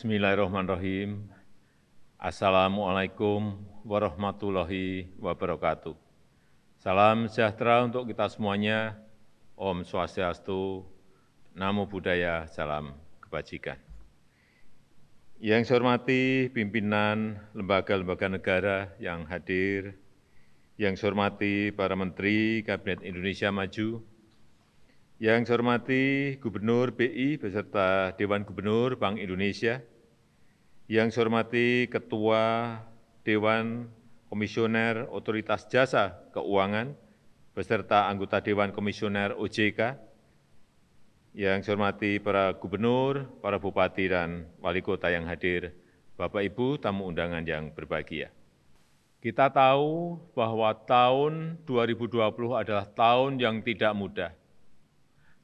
Bismillahirrahmanirrahim. Assalamualaikum warahmatullahi wabarakatuh. Salam sejahtera untuk kita semuanya. Om Swastiastu, Namo Buddhaya, Salam Kebajikan. Yang saya hormati pimpinan lembaga-lembaga negara yang hadir, yang saya hormati para Menteri Kabinet Indonesia Maju, yang saya hormati Gubernur BI beserta Dewan Gubernur Bank Indonesia, yang saya hormati Ketua Dewan Komisioner Otoritas Jasa Keuangan, beserta anggota Dewan Komisioner OJK, yang saya hormati para gubernur, para bupati, dan wali kota yang hadir, Bapak Ibu, tamu undangan yang berbahagia. Kita tahu bahwa tahun 2020 adalah tahun yang tidak mudah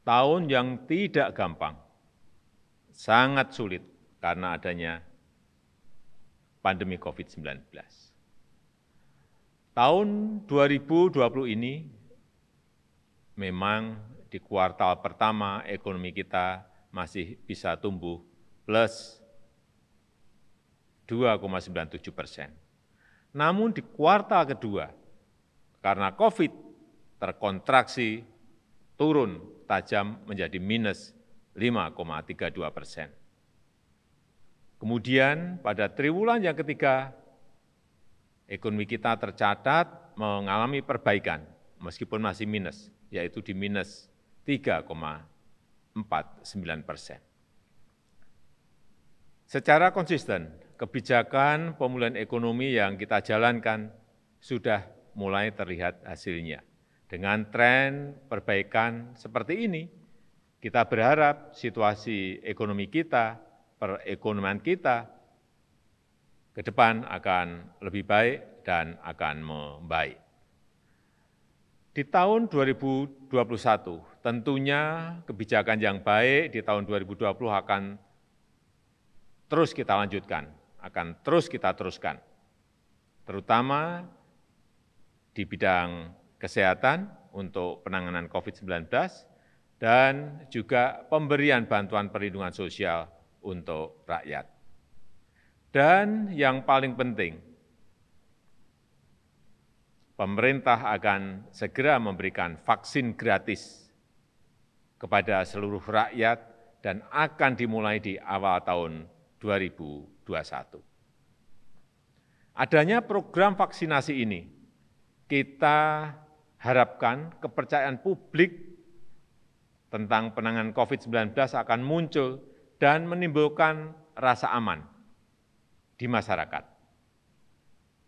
tahun yang tidak gampang, sangat sulit karena adanya pandemi COVID-19. Tahun 2020 ini memang di kuartal pertama ekonomi kita masih bisa tumbuh plus 2,97 persen. Namun di kuartal kedua, karena COVID terkontraksi turun tajam menjadi minus 5,32 persen. Kemudian pada triwulan yang ketiga, ekonomi kita tercatat mengalami perbaikan meskipun masih minus, yaitu di minus 3,49 persen. Secara konsisten, kebijakan pemulihan ekonomi yang kita jalankan sudah mulai terlihat hasilnya. Dengan tren perbaikan seperti ini, kita berharap situasi ekonomi kita, perekonomian kita, ke depan akan lebih baik dan akan membaik. Di tahun 2021, tentunya kebijakan yang baik di tahun 2020 akan terus kita lanjutkan, akan terus kita teruskan, terutama di bidang kesehatan untuk penanganan covid 19 dan juga pemberian bantuan perlindungan sosial untuk rakyat. Dan yang paling penting, pemerintah akan segera memberikan vaksin gratis kepada seluruh rakyat dan akan dimulai di awal tahun 2021. Adanya program vaksinasi ini, kita harapkan kepercayaan publik tentang penanganan covid 19 akan muncul dan menimbulkan rasa aman di masyarakat.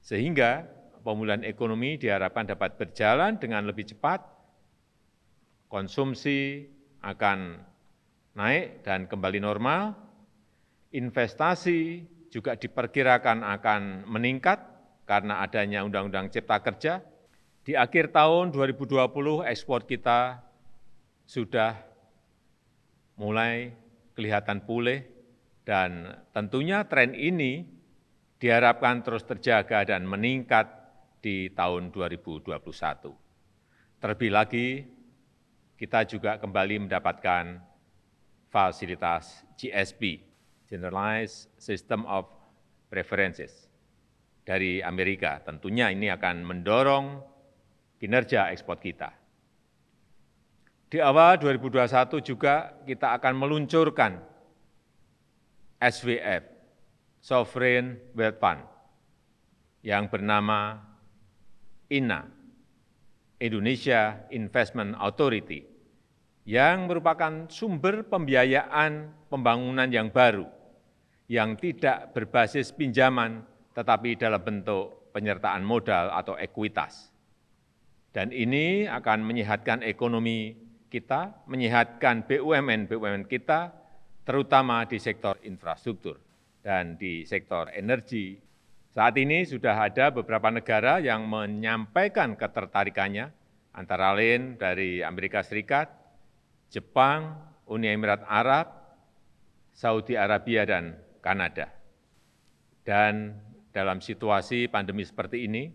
Sehingga pemulihan ekonomi diharapkan dapat berjalan dengan lebih cepat, konsumsi akan naik dan kembali normal, investasi juga diperkirakan akan meningkat karena adanya Undang-Undang Cipta Kerja, di akhir tahun 2020 ekspor kita sudah mulai kelihatan pulih dan tentunya tren ini diharapkan terus terjaga dan meningkat di tahun 2021. Terlebih lagi, kita juga kembali mendapatkan fasilitas GSP, Generalized System of Preferences, dari Amerika. Tentunya ini akan mendorong kinerja ekspor kita. Di awal 2021 juga kita akan meluncurkan SWF, Sovereign Wealth Fund, yang bernama INA, Indonesia Investment Authority, yang merupakan sumber pembiayaan pembangunan yang baru, yang tidak berbasis pinjaman, tetapi dalam bentuk penyertaan modal atau ekuitas. Dan ini akan menyehatkan ekonomi kita, menyehatkan BUMN-BUMN kita, terutama di sektor infrastruktur dan di sektor energi. Saat ini sudah ada beberapa negara yang menyampaikan ketertarikannya, antara lain dari Amerika Serikat, Jepang, Uni Emirat Arab, Saudi Arabia, dan Kanada. Dan dalam situasi pandemi seperti ini,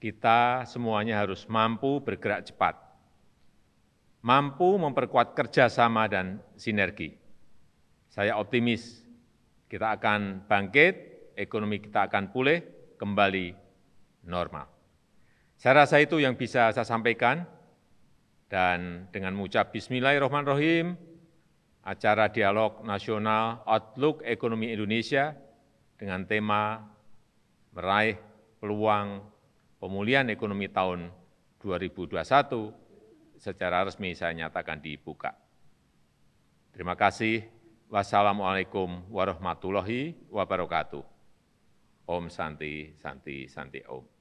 kita semuanya harus mampu bergerak cepat, mampu memperkuat kerjasama dan sinergi. Saya optimis kita akan bangkit, ekonomi kita akan pulih kembali normal. Saya rasa itu yang bisa saya sampaikan, dan dengan mengucap Bismillahirrahmanirrahim, acara dialog nasional Outlook Ekonomi Indonesia dengan tema meraih peluang pemulihan ekonomi tahun 2021 secara resmi saya nyatakan dibuka. Terima kasih. Wassalamualaikum warahmatullahi wabarakatuh. Om Santi, Santi, Santi Om.